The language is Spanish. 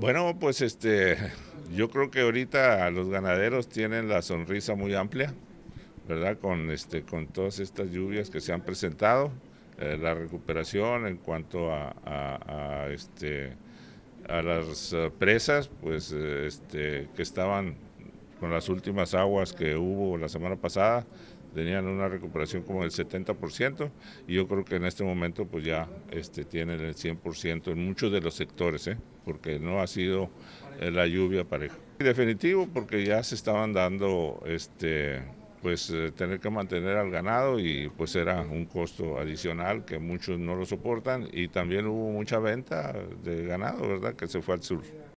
Bueno, pues este, yo creo que ahorita los ganaderos tienen la sonrisa muy amplia, ¿verdad? Con, este, con todas estas lluvias que se han presentado, eh, la recuperación en cuanto a, a, este, a las eh, presas, pues eh, este, que estaban con las últimas aguas que hubo la semana pasada, tenían una recuperación como del 70% y yo creo que en este momento pues ya este, tienen el 100% en muchos de los sectores, ¿eh? porque no ha sido eh, la lluvia pareja. Y definitivo porque ya se estaban dando este pues eh, tener que mantener al ganado y pues era un costo adicional que muchos no lo soportan y también hubo mucha venta de ganado, ¿verdad? Que se fue al sur.